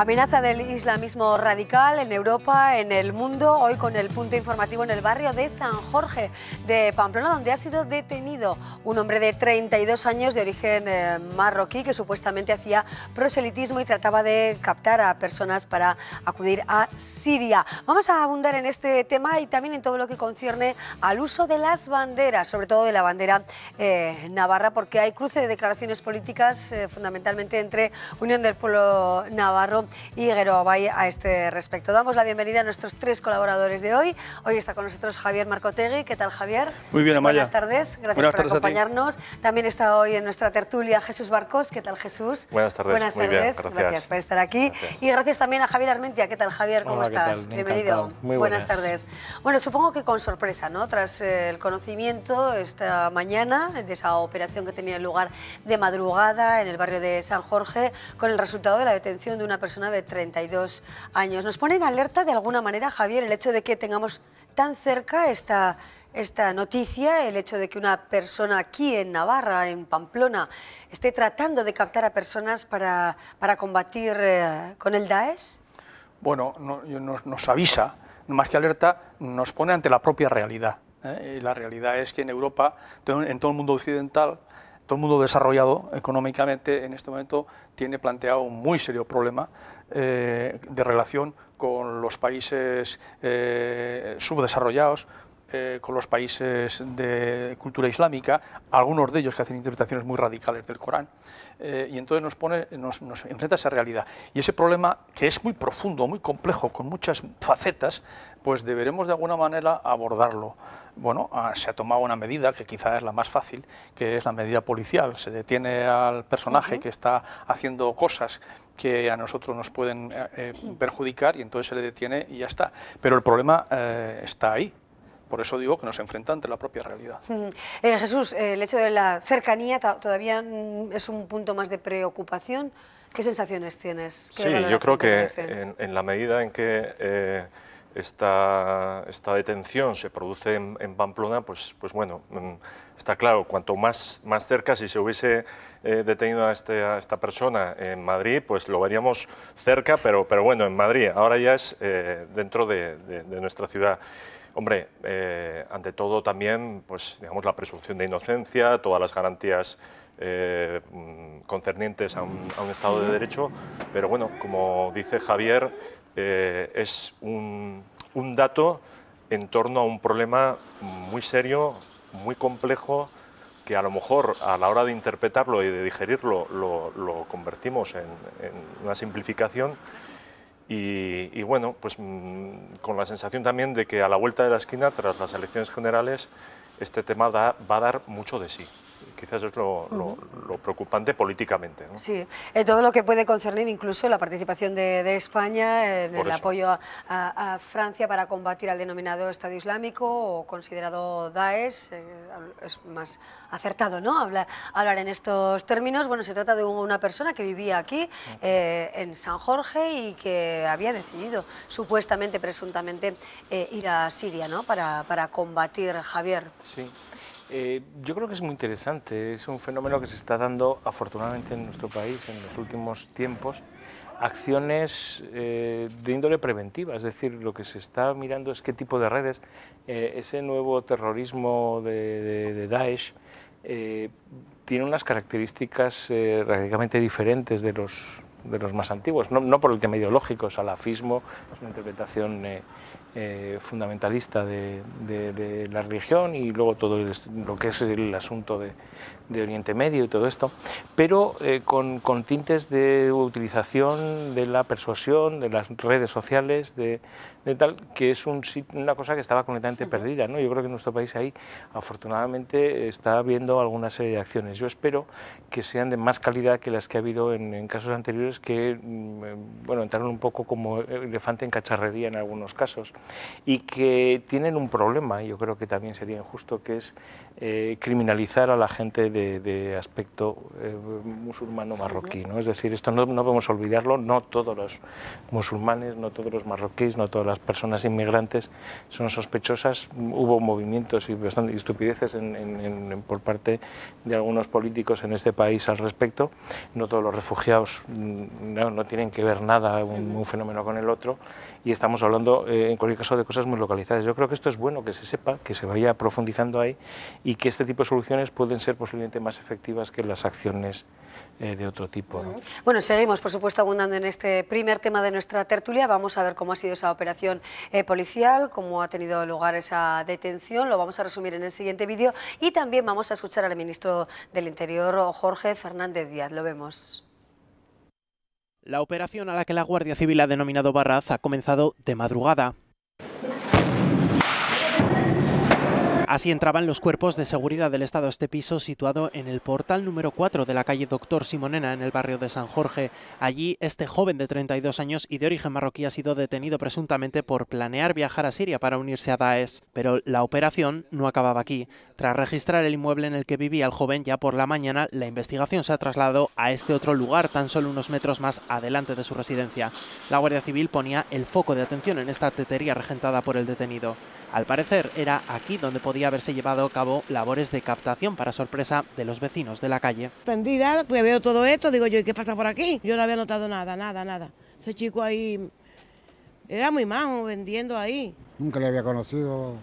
Amenaza del islamismo radical en Europa, en el mundo, hoy con el punto informativo en el barrio de San Jorge de Pamplona, donde ha sido detenido un hombre de 32 años de origen eh, marroquí que supuestamente hacía proselitismo y trataba de captar a personas para acudir a Siria. Vamos a abundar en este tema y también en todo lo que concierne al uso de las banderas, sobre todo de la bandera eh, navarra, porque hay cruce de declaraciones políticas eh, fundamentalmente entre Unión del Pueblo Navarro y Guero Abay a este respecto. Damos la bienvenida a nuestros tres colaboradores de hoy. Hoy está con nosotros Javier Marcotegui. ¿Qué tal, Javier? Muy bien, Amaya. Buenas tardes, gracias por acompañarnos. También está hoy en nuestra tertulia Jesús Barcos. ¿Qué tal, Jesús? Buenas tardes. Muy bien, gracias. gracias. por estar aquí. Y gracias también a Javier Armentia. ¿Qué tal, Javier? ¿Cómo estás? Bienvenido. Muy buenas. tardes. Bueno, supongo que con sorpresa, ¿no? Tras eh, el conocimiento esta mañana de esa operación que tenía lugar de madrugada en el barrio de San Jorge, con el resultado de la detención de una persona de 32 años. ¿Nos pone en alerta de alguna manera, Javier, el hecho de que tengamos tan cerca esta, esta noticia, el hecho de que una persona aquí en Navarra, en Pamplona, esté tratando de captar a personas para, para combatir eh, con el Daesh? Bueno, nos, avisa, más que alerta, nos pone ante la propia realidad. ¿eh? Y la realidad es que en Europa, en todo el mundo occidental, todo el mundo desarrollado económicamente en este momento tiene planteado un muy serio problema eh, de relación con los países eh, subdesarrollados, eh, con los países de cultura islámica, algunos de ellos que hacen interpretaciones muy radicales del Corán, eh, y entonces nos, pone, nos, enfrenta a esa realidad. Y ese problema, que es muy profundo, muy complejo, con muchas facetas, pues deberemos de alguna manera abordarlo. Bueno, ah, se ha tomado una medida que quizá es la más fácil, que es la medida policial. Se detiene al personaje que está haciendo cosas que a nosotros nos pueden eh, perjudicar y entonces se le detiene y ya está. Pero el problema está ahí. Por eso digo que nos enfrenta ante la propia realidad. Eh, Jesús, el hecho de la cercanía todavía mm, es un punto más de preocupación. ¿Qué sensaciones tienes? sí, yo creo que en, la medida en que eh, esta, detención se produce en, Pamplona, pues, pues bueno, mm, está claro, cuanto más, más cerca, si se hubiese eh, detenido este, a, esta persona en Madrid, pues lo veríamos cerca, pero, pero bueno, en Madrid, ahora ya es dentro de nuestra ciudad. Hombre, eh, ante todo también, pues digamos la presunción de inocencia, todas las garantías eh, mm, concernientes a un, Estado de Derecho, pero bueno, como dice Javier, eh, es un, dato en torno a un problema muy serio, muy complejo, que a lo mejor a la hora de interpretarlo y de digerirlo lo, convertimos en, una simplificación, y, bueno, pues mm, con la sensación también de que a la vuelta de la esquina, tras las elecciones generales, este tema va a dar mucho de sí quizás es lo, preocupante políticamente. ¿no? Sí, todo lo que puede concernir incluso la participación de, España en el apoyo a, Francia para combatir al denominado Estado Islámico o considerado Daesh, eh, es más acertado ¿no? hablar, hablar en estos términos. Bueno, se trata de una persona que vivía aquí, eh, en San Jorge, y que había decidido supuestamente, presuntamente, eh, ir a Siria ¿no? para, para combatir Javier. Sí. Eh, yo creo que es muy interesante, es un fenómeno que se está dando afortunadamente en nuestro país en los últimos tiempos, acciones eh, de índole preventiva, es decir, lo que se está mirando es qué tipo de redes, eh, ese nuevo terrorismo de, Daesh tiene unas características radicalmente diferentes de los de los más antiguos, no, por el tema ideológico, salafismo es una interpretación eh, fundamentalista de, la religión y luego todo lo que es el asunto de, de Oriente Medio y todo esto, pero eh, con, tintes de utilización de la persuasión, de las redes sociales, de, de tal, que es una cosa que estaba completamente perdida. ¿no? Yo creo que en nuestro país ahí, afortunadamente, está habiendo alguna serie de acciones. Yo espero que sean de más calidad que las que ha habido en, casos anteriores, que mm, bueno, entraron un poco como elefante en cacharrería en algunos casos, y que tienen un problema, yo creo que también sería injusto, que es eh, criminalizar a la gente de, aspecto eh, musulmano marroquí. Es decir, esto no, podemos olvidarlo, no todos los musulmanes, no todos los marroquíes, no todas las personas inmigrantes son sospechosas. Hubo movimientos y bastante estupideces en, por parte de algunos políticos en este país al respecto. No todos los refugiados mm, no, tienen que ver nada un fenómeno con el otro y estamos hablando eh, en cualquier caso de cosas muy localizadas. Yo creo que esto es bueno que se sepa, que se vaya profundizando ahí y que este tipo de soluciones pueden ser posiblemente más efectivas que las acciones eh, de otro tipo. Bueno, seguimos por supuesto abundando en este primer tema de nuestra tertulia. Vamos a ver cómo ha sido esa operación eh, policial, cómo ha tenido lugar esa detención. Lo vamos a resumir en el siguiente vídeo y también vamos a escuchar al ministro del Interior, Jorge Fernández Díaz. Lo vemos. La operación a la que la Guardia Civil ha denominado Barraz ha comenzado de madrugada. Así entraban los cuerpos de seguridad del Estado a este piso situado en el portal número 4 de la calle Doctor Simonena en el barrio de San Jorge. Allí este joven de 32 años y de origen marroquí ha sido detenido presuntamente por planear viajar a Siria para unirse a Daesh, pero la operación no acababa aquí. Tras registrar el inmueble en el que vivía el joven ya por la mañana, la investigación se ha trasladado a este otro lugar tan solo unos metros más adelante de su residencia. La Guardia Civil ponía el foco de atención en esta tetería regentada por el detenido. Al parecer era aquí donde podía haberse llevado a cabo labores de captación para sorpresa de los vecinos de la calle. Pendida, pues veo todo esto, digo yo, ¿y qué pasa por aquí? Yo no había notado nada, nada, nada. Ese chico ahí era muy majo vendiendo ahí. Nunca le había conocido,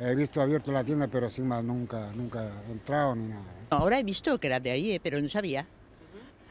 he visto abierto la tienda, pero sin más nunca, nunca he entrado ni nada. Ahora he visto que era de ahí, eh, pero no sabía.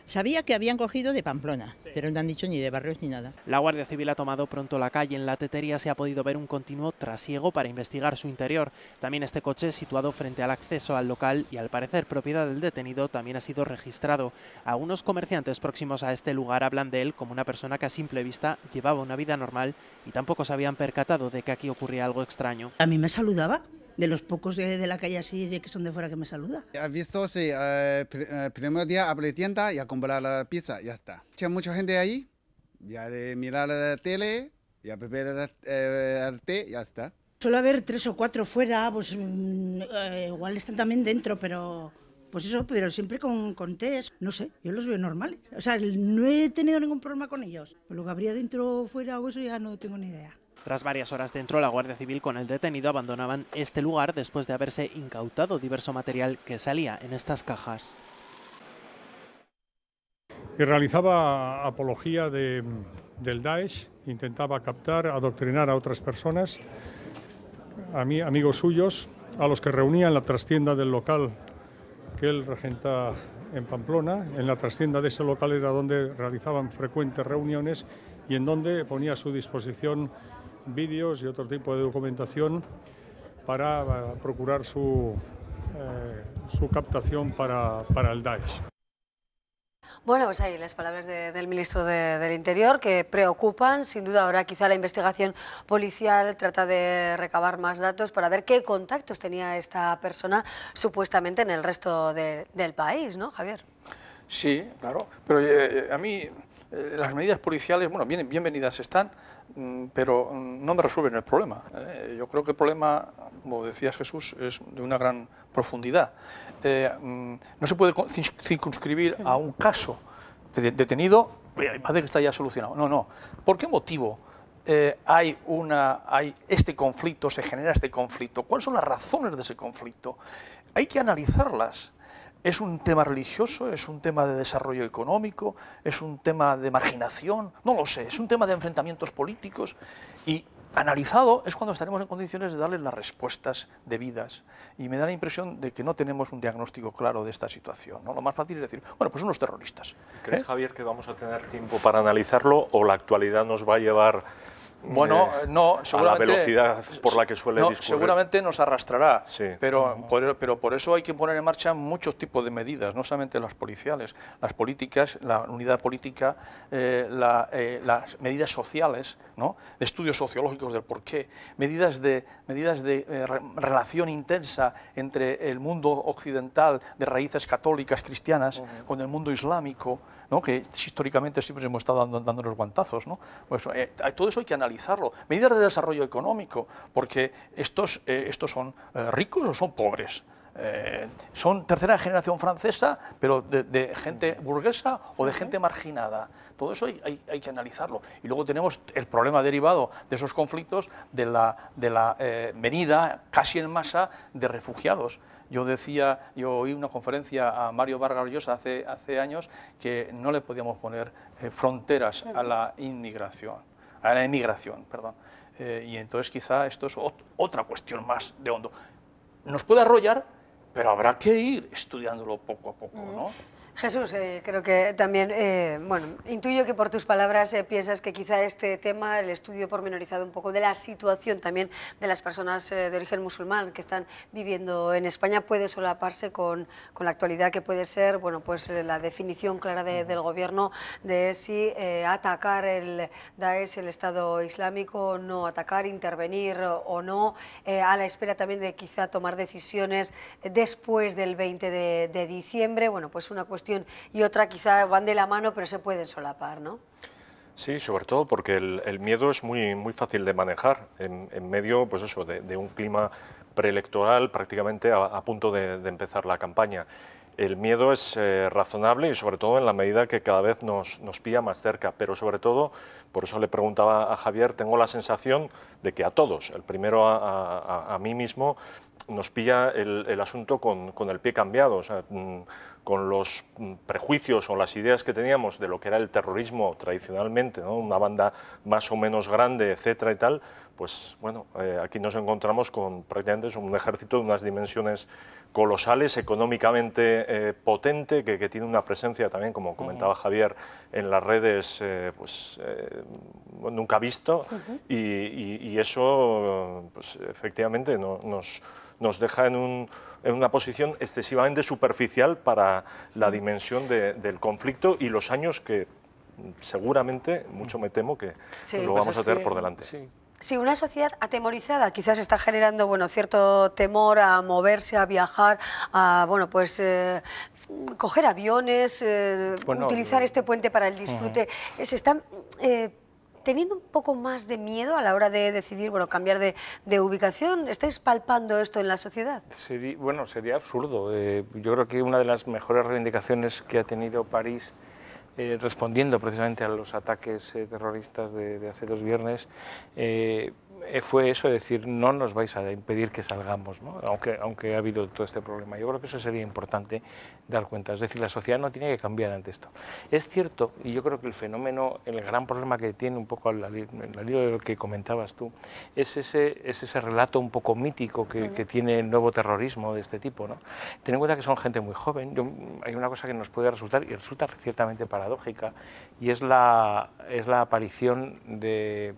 Sabía que habían cogido de Pamplona, pero no han dicho ni de barrios ni nada. La Guardia Civil ha tomado pronto la calle. En la tetería se ha podido ver un continuo trasiego para investigar su interior. También este coche, situado frente al acceso al local y al parecer propiedad del detenido, también ha sido registrado. Algunos comerciantes próximos a este lugar hablan de él como una persona que a simple vista llevaba una vida normal y tampoco se habían percatado de que aquí ocurría algo extraño. A mí me saludaba de los pocos de, la calle así de que son de fuera que me saluda. Has visto, sí, eh, eh primer día abre tienda y a comprar la pizza, ya está. Hay mucha gente ahí, ya de mirar la tele, ya beber eh, el té, ya está. Suele haber tres o cuatro fuera, pues mm, eh, igual están también dentro, pero pues eso, pero siempre con, con test, no sé, yo los veo normales. O sea, no he tenido ningún problema con ellos. Lo que habría dentro o fuera o eso ya no tengo ni idea. Tras varias horas dentro, la Guardia Civil con el detenido abandonaban este lugar después de haberse incautado diverso material que salía en estas cajas. Y realizaba apología de, del Daesh, intentaba captar, adoctrinar a otras personas, a amigos suyos, a los que reunía en la trastienda del local que él regenta en Pamplona. En la trastienda de ese local era donde realizaban frecuentes reuniones y en donde ponía a su disposición vídeos y otro tipo de documentación para eh, procurar su, eh, su captación para, el Daesh. Bueno, pues ahí las palabras del ministro del Interior que preocupan. Sin duda ahora quizá la investigación policial trata de recabar más datos para ver qué contactos tenía esta persona supuestamente en el resto del país, ¿no, Javier? Sí, claro. Pero eh, a mí las medidas policiales, bueno, bien, bienvenidas están, Mm, pero mm, no me resuelven el problema. Eh, yo creo que el problema, como decía Jesús, es de una gran profundidad. Eh, mm, no se puede circunscribir a un caso detenido, parece que está ya solucionado. No, no. ¿Por qué motivo? Eh, hay, una, hay este conflicto, se genera este conflicto, cuáles son las razones de ese conflicto. Hay que analizarlas es un tema religioso, es un tema de desarrollo económico, es un tema de marginación, no lo sé, es un tema de enfrentamientos políticos y analizado es cuando estaremos en condiciones de darle las respuestas debidas. Y me da la impresión de que no tenemos un diagnóstico claro de esta situación. ¿no? Lo más fácil es decir, bueno, pues unos terroristas. ¿Crees, ¿eh? Javier, que vamos a tener tiempo para analizarlo o la actualidad nos va a llevar eh, bueno, eh, no, seguramente... la velocidad por la que suele no, Seguramente nos arrastrará, pero, por, pero por eso hay que poner en marcha muchos tipos de medidas, no solamente las policiales, las políticas, la unidad política, eh, las medidas sociales, ¿no? estudios sociológicos del porqué, medidas de, medidas de relación intensa entre el mundo occidental de raíces católicas, cristianas, con el mundo islámico, que históricamente siempre hemos estado dando, guantazos. Pues, eh, todo eso hay que analizarlo. Medidas de desarrollo económico, porque estos, eh, estos son eh, ricos o son pobres. son tercera generación francesa, pero de, gente burguesa o de gente marginada. Todo eso hay, que analizarlo. Y luego tenemos el problema derivado de esos conflictos de la, de venida casi en masa de refugiados. Yo decía, yo oí una conferencia a Mario Vargas Llosa hace, hace años que no le podíamos poner eh, fronteras a la inmigración, a la emigración, perdón. Eh, y entonces quizá esto es otra cuestión más de hondo. Nos puede arrollar, pero habrá que ir estudiándolo poco a poco, ¿no? Mm. Jesús, eh, creo que también, eh, bueno, intuyo que por tus palabras eh, piensas que quizá este tema, el estudio pormenorizado un poco de la situación también de las personas de origen musulmán que están viviendo en España puede solaparse con, la actualidad que puede ser, bueno, pues la definición clara del gobierno de si atacar el Daesh, el Estado Islámico, no atacar, intervenir o no, a la espera también de quizá tomar decisiones después del 20 de diciembre, bueno, pues una cuestión y otra quizá van de la mano, pero se pueden solapar, ¿no? Sí, sobre todo porque el, miedo es muy, muy fácil de manejar en, medio pues eso, de, un clima preelectoral prácticamente a, punto de, empezar la campaña. El miedo es eh, razonable y sobre todo en la medida que cada vez nos, nos pilla más cerca, pero sobre todo, por eso le preguntaba a Javier, tengo la sensación de que a todos, el primero a, a, mí mismo, nos pilla el, el asunto con, con, el pie cambiado. O sea, mm, con los mm, prejuicios o las ideas que teníamos de lo que era el terrorismo tradicionalmente, una banda más o menos grande, etcétera y tal, pues bueno, eh, aquí nos encontramos con prácticamente un ejército de unas dimensiones colosales, económicamente eh, potente, que, tiene una presencia también, como comentaba Javier, en las redes eh, pues, nunca visto, y, eso pues, efectivamente nos, nos deja en un en una posición excesivamente superficial para la dimensión del conflicto y los años que seguramente, mucho me temo, que lo pues vamos a tener por delante. Sí. una sociedad atemorizada quizás está generando bueno, cierto temor a moverse, a viajar, a bueno, pues, eh, coger aviones, eh, utilizar este puente para el disfrute. Eh, se están teniendo un poco más de miedo a la hora de decidir, bueno, cambiar de, ubicación? ¿Estáis palpando esto en la sociedad? bueno, sería absurdo. Eh, yo creo que una de las mejores reivindicaciones que ha tenido París eh, respondiendo precisamente a los ataques eh, terroristas de, de, hace dos viernes, eh, fue eso, decir, no nos vais a impedir que salgamos, aunque, aunque ha habido todo este problema. Yo creo que eso sería importante dar cuenta. Es decir, la sociedad no tiene que cambiar ante esto. Es cierto, y yo creo que el fenómeno, el gran problema que tiene un poco al hilo de lo que comentabas tú, es ese, ese relato un poco mítico que, tiene el nuevo terrorismo de este tipo. ¿no? Ten en cuenta que son gente muy joven. hay una cosa que nos puede resultar, y resulta ciertamente paradójica, y es la, es la aparición de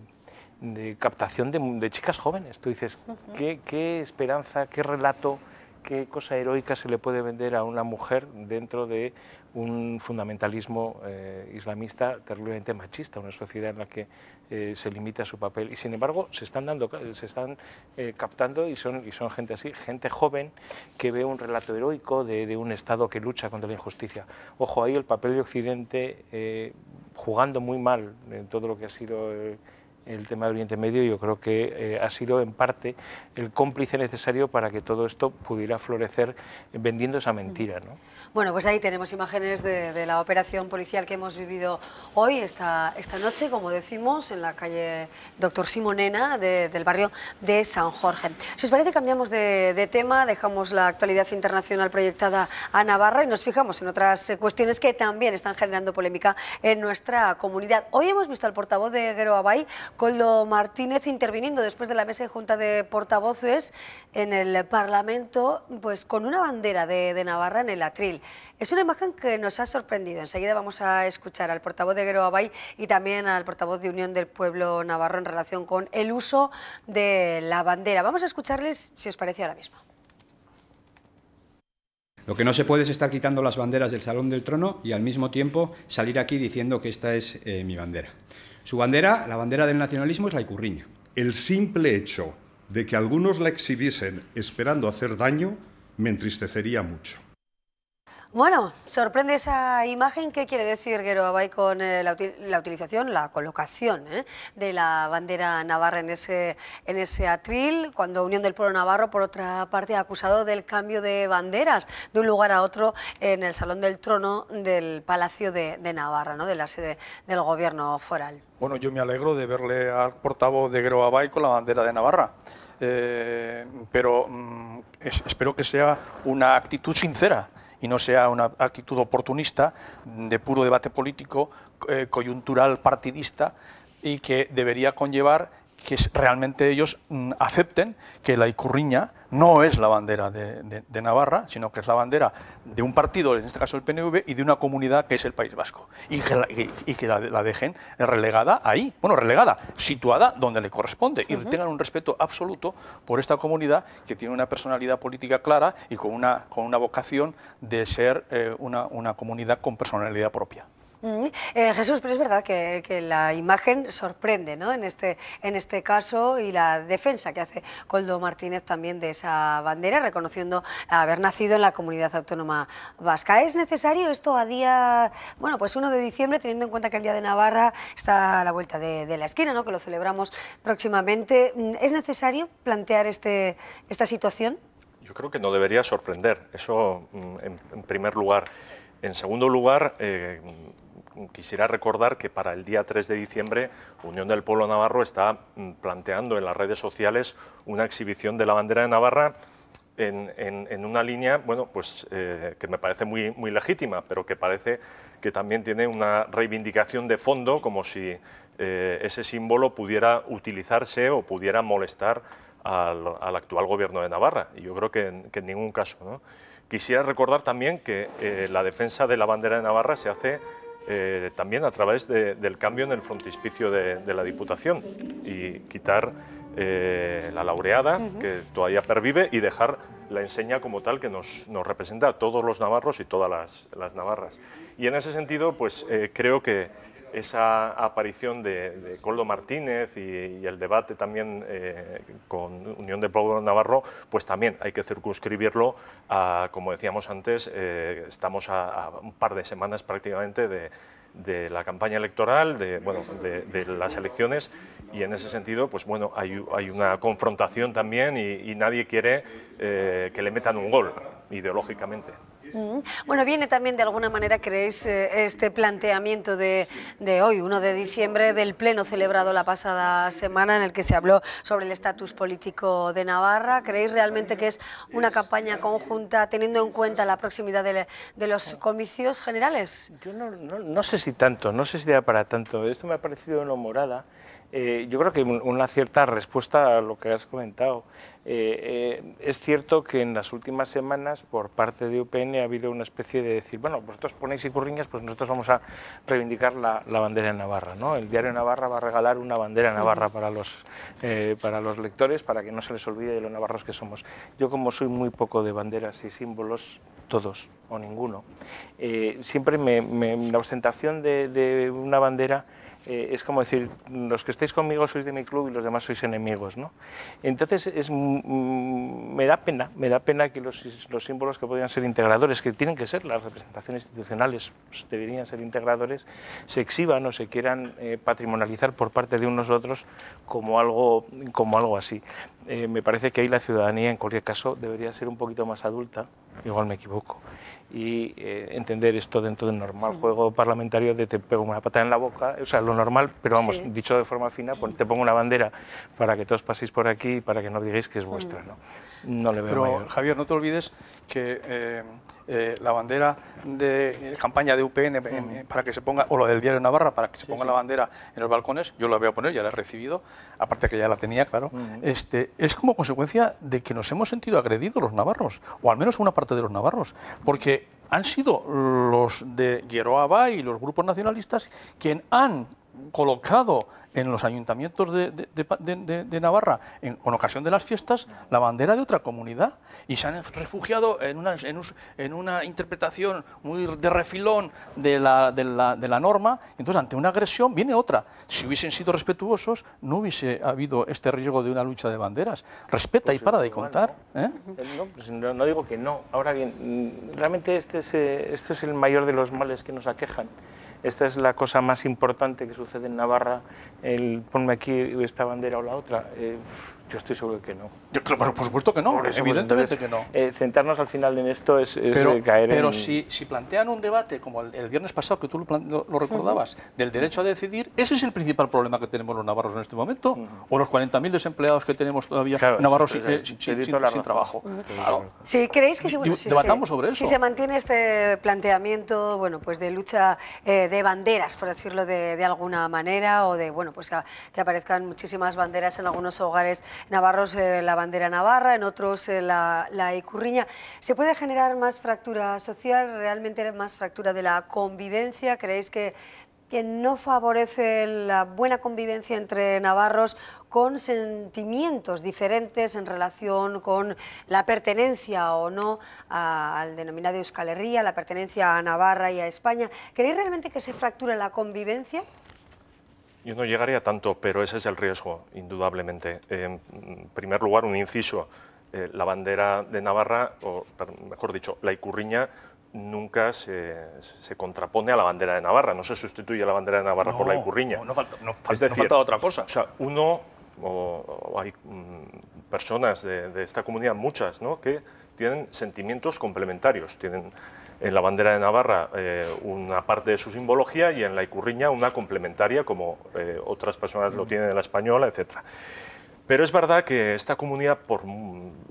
de captación de, chicas jóvenes. Tú dices, ¿qué, esperanza, qué relato, qué cosa heroica se le puede vender a una mujer dentro de un fundamentalismo eh, islamista terriblemente machista, una sociedad en la que eh, se limita su papel. Y sin embargo, se están, dando, se están eh, captando y son, y son gente así, gente joven que ve un relato heroico de, de un Estado que lucha contra la injusticia. Ojo, ahí el papel de Occidente jugando muy mal en todo lo que ha sido el tema de Oriente Medio yo creo que eh, ha sido en parte el cómplice necesario para que todo esto pudiera florecer vendiendo esa mentira. ¿no? Bueno, pues ahí tenemos imágenes de, la operación policial que hemos vivido hoy, esta, esta noche, como decimos, en la calle Doctor Simonena del barrio de San Jorge. Si os parece, cambiamos de, tema, dejamos la actualidad internacional proyectada a Navarra y nos fijamos en otras cuestiones que también están generando polémica en nuestra comunidad. Hoy hemos visto al portavoz de Gueroabay. Coldo Martínez interviniendo después de la mesa de junta de portavoces en el Parlamento, pues con una bandera de, Navarra en el atril. Es una imagen que nos ha sorprendido. Enseguida vamos a escuchar al portavoz de Guerrero Abay y también al portavoz de Unión del Pueblo Navarro en relación con el uso de la bandera. Vamos a escucharles si os parece ahora mismo. Lo que no se puede es estar quitando las banderas del Salón del Trono y al mismo tiempo salir aquí diciendo que esta es eh, mi bandera. Su bandera, la bandera del nacionalismo es la icurriña. El simple hecho de que algunos la exhibiesen esperando hacer daño me entristecería mucho. Bueno, sorprende esa imagen. ¿Qué quiere decir Abay con eh, la, la, utilización, la colocación eh, de la bandera navarra en ese, atril? Cuando Unión del Pueblo Navarro, por otra parte, ha acusado del cambio de banderas de un lugar a otro en el Salón del Trono del Palacio de, Navarra, ¿no? de la sede del Gobierno foral. Bueno, yo me alegro de verle al portavoz de Abay... con la bandera de Navarra. Eh, pero mm, espero que sea una actitud sincera y no sea una actitud oportunista, de puro debate político, eh, coyuntural, partidista, y que debería conllevar que realmente ellos mm, acepten que la Icurriña no es la bandera de, Navarra, sino que es la bandera de un partido, en este caso el PNV, y de una comunidad que es el País Vasco. Y que la, dejen relegada ahí, bueno, relegada, situada donde le corresponde, y tengan un respeto absoluto por esta comunidad que tiene una personalidad política clara y con una, con una vocación de ser eh, una comunidad con personalidad propia. Eh, Jesús, pero es verdad que, la imagen sorprende ¿no? en, este, en este caso y la defensa que hace Coldo Martínez también de esa bandera, reconociendo haber nacido en la comunidad autónoma vasca. ¿Es necesario esto a día, bueno, pues 1 de diciembre, teniendo en cuenta que el Día de Navarra está a la vuelta de, la esquina, ¿no? que lo celebramos próximamente? Mm, ¿Es necesario plantear este, esta situación? Yo creo que no debería sorprender, eso mm, en, primer lugar. En segundo lugar, eh, quisiera recordar que para el día 3 de diciembre Unión del Pueblo Navarro está mm, planteando en las redes sociales una exhibición de la bandera de Navarra en, una línea bueno, pues, eh, que me parece muy, legítima, pero que parece que también tiene una reivindicación de fondo, como si eh, ese símbolo pudiera utilizarse o pudiera molestar al, actual gobierno de Navarra. Y yo creo que en, ningún caso. Quisiera recordar también que eh, la defensa de la bandera de Navarra se hace eh, también a través del cambio en el frontispicio de, la Diputación y quitar eh, la laureada, que todavía pervive, y dejar la enseña como tal que nos, representa a todos los navarros y todas las, navarras. Y en ese sentido, pues eh, creo que esa aparición de, Coldo Martínez y, el debate también eh, con Unión de Pueblo Navarro, pues también hay que circunscribirlo a, como decíamos antes, eh, estamos a, un par de semanas prácticamente de, la campaña electoral, de, las elecciones, y en ese sentido, pues bueno, hay, una confrontación también y, nadie quiere eh, que le metan un gol ideológicamente. Bueno, viene también de alguna manera, creéis, eh, este planteamiento de, hoy, 1 de diciembre, del pleno celebrado la pasada semana en el que se habló sobre el estatus político de Navarra. ¿Creéis realmente que es una campaña conjunta teniendo en cuenta la proximidad de, los comicios generales? Yo no, sé si tanto, no sé si da para tanto. Esto me ha parecido una morada. Eh, yo creo que una cierta respuesta a lo que has comentado. Eh, eh, es cierto que en las últimas semanas por parte de UPN ha habido una especie de decir, bueno, vosotros ponéis Icurriñas, pues nosotros vamos a reivindicar la, bandera de Navarra. ¿no? El diario Navarra va a regalar una bandera en Navarra eh, para los, lectores, para que no se les olvide de los navarros que somos. Yo como soy muy poco de banderas y símbolos, todos o ninguno, siempre me, la ostentación de una bandera eh, es como decir, los que estáis conmigo sois de mi club y los demás sois enemigos, ¿no? Entonces, es, me da pena, me da pena que los, símbolos que podrían ser integradores, que tienen que ser las representaciones institucionales, pues, deberían ser integradores, se exhiban o se quieran eh, patrimonializar por parte de unos otros como algo, como algo así. Eh, me parece que ahí la ciudadanía, en cualquier caso, debería ser un poquito más adulta, igual me equivoco, y eh, entender esto dentro del normal juego parlamentario de te pego una patada en la boca, o sea, lo normal, pero vamos, dicho de forma fina, pues te pongo una bandera para que todos paséis por aquí y para que no digáis que es vuestra, ¿no? No le veo Pero, Javier, no te olvides que eh, eh, la bandera de eh, campaña de UPN eh, para que se ponga, o lo del diario Navarra, para que se ponga la bandera en los balcones, yo la voy a poner, ya la he recibido, aparte que ya la tenía, claro, este, es como consecuencia de que nos hemos sentido agredidos los navarros, o al menos una parte de los navarros, porque han sido los de Gueroaba y los grupos nacionalistas quien han colocado en los ayuntamientos de, Navarra, en, con ocasión de las fiestas, la bandera de otra comunidad y se han refugiado en una, en, una interpretación muy de refilón la, de la, norma. Entonces, ante una agresión viene otra. Si hubiesen sido respetuosos, no hubiese habido este riesgo de una lucha de banderas. Respeta y pues para de contar. ¿eh? Pues pues no, digo que no. Ahora bien, mm, realmente este, eh, este es el mayor de los males que nos aquejan esta es la cosa más importante que sucede en Navarra, el ponme aquí esta bandera o la otra. Eh, yo estoy seguro que no. por, supuesto que no, pues, evidentemente que no. Eh, centrarnos al final en esto es, pero, eh, caer pero si, si plantean un debate, como el, viernes pasado que tú lo, recordabas, del derecho a decidir, ese es el principal problema que tenemos los navarros en este momento, o los 40.000 desempleados que tenemos todavía navarros sin, trabajo. Si creéis que si, debatamos sobre eso. Si se mantiene este planteamiento bueno, pues de lucha eh, de banderas, por decirlo de, alguna manera, o de bueno, pues que aparezcan muchísimas banderas en algunos hogares navarros eh, la bandera navarra, en otros eh, la, la icurriña. ¿Se puede generar más fractura social, realmente más fractura de la convivencia? ¿Creéis que no favorece la buena convivencia entre navarros con sentimientos diferentes en relación con la pertenencia o no al denominado Euskal Herria, la pertenencia a Navarra y a España. ¿Creéis realmente que se fractura la convivencia? Yo no llegaría tanto, pero ese es el riesgo, indudablemente. Eh, en primer lugar, un inciso. Eh, la bandera de Navarra, o mejor dicho, la Icurriña, nunca se, se, contrapone a la bandera de Navarra, no se sustituye la bandera de Navarra por la Icurriña. No, no, falta, otra cosa. O sea, uno, o, hay mm, personas de, esta comunidad, muchas, ¿no? que tienen sentimientos complementarios, tienen en la bandera de Navarra eh, una parte de su simbología y en la icurriña una complementaria, como eh, otras personas lo mm. tienen en la española, etc. Pero es verdad que esta comunidad, por,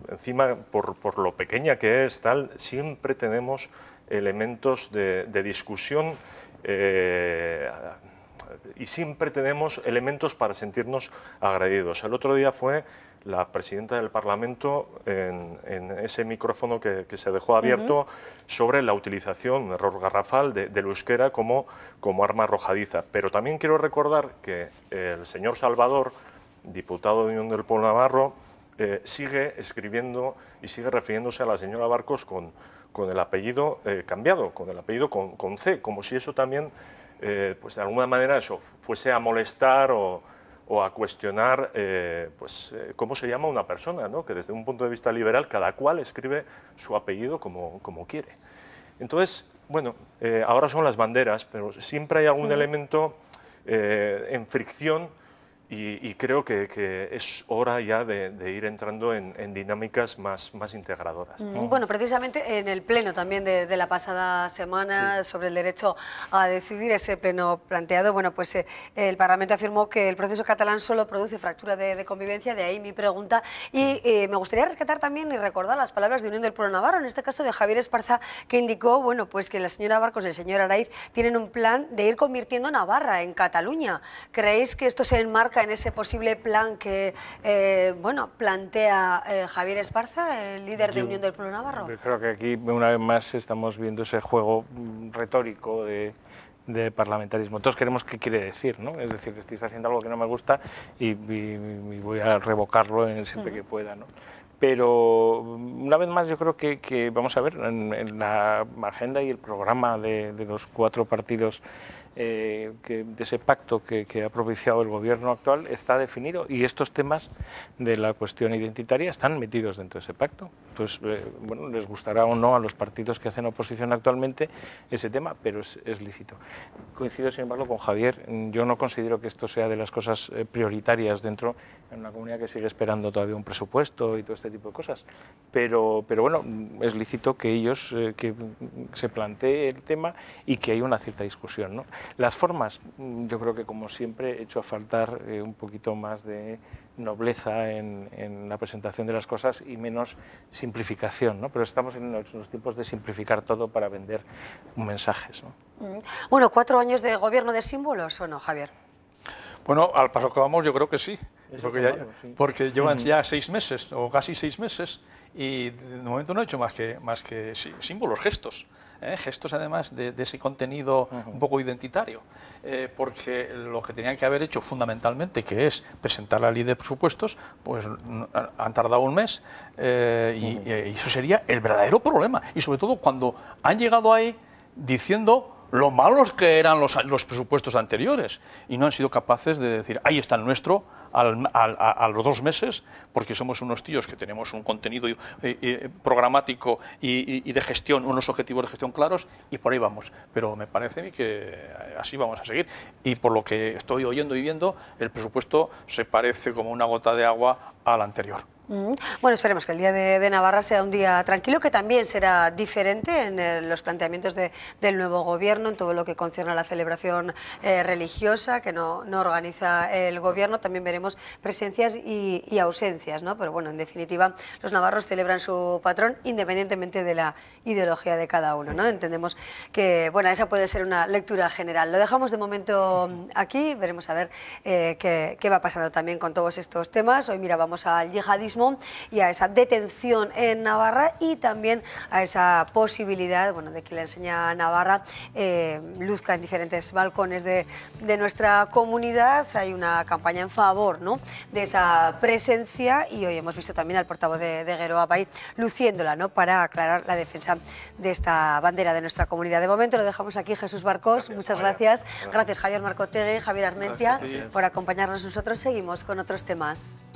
encima, por, lo pequeña que es, tal, siempre tenemos elementos de, discusión eh, y siempre tenemos elementos para sentirnos agredidos. El otro día fue la presidenta del Parlamento en, ese micrófono que, se dejó abierto sobre la utilización, un error garrafal, de, del euskera como, como arma arrojadiza. Pero también quiero recordar que el señor Salvador, diputado de Unión del Pueblo Navarro, eh, sigue escribiendo y sigue refiriéndose a la señora Barcos con, con el apellido eh, cambiado, con el apellido con C, como si eso también eh, pues de alguna manera eso, fuese a molestar o, a cuestionar eh, pues, eh, cómo se llama una persona, ¿no? que desde un punto de vista liberal cada cual escribe su apellido como, quiere. Entonces, bueno, ahora son las banderas, pero siempre hay algún elemento en fricción y, creo que, es hora ya de, ir entrando en, dinámicas más, más integradoras. Mm, bueno, precisamente en el pleno también de, la pasada semana sobre el derecho a decidir, ese pleno planteado, bueno, pues eh, el Parlamento afirmó que el proceso catalán solo produce fractura de, convivencia, de ahí mi pregunta. Y eh, me gustaría rescatar también y recordar las palabras de Unión del Pueblo Navarro, en este caso de Javier Esparza, que indicó, bueno, pues que la señora Barcos y el señor Araiz tienen un plan de ir convirtiendo Navarra en Cataluña. ¿Creéis que esto se enmarca en ese posible plan que eh, bueno, plantea eh, Javier Esparza, el líder de Unión del Pueblo Navarro? creo que aquí una vez más estamos viendo ese juego mm, retórico de, parlamentarismo. Todos queremos qué quiere decir, ¿no? Es decir, que estoy haciendo algo que no me gusta y, voy a revocarlo en siempre que pueda, ¿no? pero mm, una vez más yo creo que, vamos a ver en, la agenda y el programa de los cuatro partidos eh, que, de ese pacto que, ha propiciado el gobierno actual está definido y estos temas de la cuestión identitaria están metidos dentro de ese pacto. Entonces, eh, bueno, les gustará o no a los partidos que hacen oposición actualmente ese tema, pero es, lícito. Coincido, sin embargo, con Javier. Yo no considero que esto sea de las cosas eh, prioritarias dentro de una comunidad que sigue esperando todavía un presupuesto y todo este tipo de cosas. Pero, pero bueno, es lícito que ellos que se plantee el tema y que haya una cierta discusión. ¿no? Las formas, mm, yo creo que como siempre he hecho a faltar eh, un poquito más de nobleza en, la presentación de las cosas y menos simplificación, ¿no? pero estamos en los, tiempos de simplificar todo para vender mensajes. ¿no? Mm. Bueno, cuatro años de gobierno de símbolos o no, Javier? Bueno, al paso que vamos yo creo que sí, porque, llevan ya seis meses o casi seis meses y de momento no he hecho más que, más que símbolos, gestos. ¿eh? gestos además de, ese contenido un poco identitario, eh, porque lo que tenían que haber hecho fundamentalmente, que es presentar la ley de presupuestos, pues han tardado un mes eh, y, eso sería el verdadero problema. Y sobre todo cuando han llegado ahí diciendo lo malos que eran los, los, presupuestos anteriores y no han sido capaces de decir, ahí está el nuestro, al, a los dos meses, porque somos unos tíos que tenemos un contenido eh, eh, programático y, y, de gestión, unos objetivos de gestión claros, y por ahí vamos. Pero me parece a mí que eh, así vamos a seguir. Y por lo que estoy oyendo y viendo, el presupuesto se parece como una gota de agua al anterior. Bueno, esperemos que el día de, Navarra sea un día tranquilo, que también será diferente en eh, los planteamientos del nuevo gobierno, en todo lo que concierne a la celebración eh, religiosa que no, organiza el gobierno. También veremos presencias y, ausencias, ¿no? Pero bueno, en definitiva, los navarros celebran su patrón independientemente de la ideología de cada uno, ¿no? Entendemos que, bueno, esa puede ser una lectura general. Lo dejamos de momento aquí, veremos a ver eh, qué, va pasando también con todos estos temas. Hoy vamos al yihadismo y a esa detención en Navarra y también a esa posibilidad bueno, de que la enseña Navarra eh, luzca en diferentes balcones de, nuestra comunidad. Hay una campaña en favor de esa presencia y hoy hemos visto también al portavoz de, de luciéndola para aclarar la defensa de esta bandera de nuestra comunidad. De momento lo dejamos aquí, Jesús Barcos. muchas gracias. Gracias, Javier Marcotegui, Javier Armentia, por acompañarnos nosotros. Seguimos con otros temas.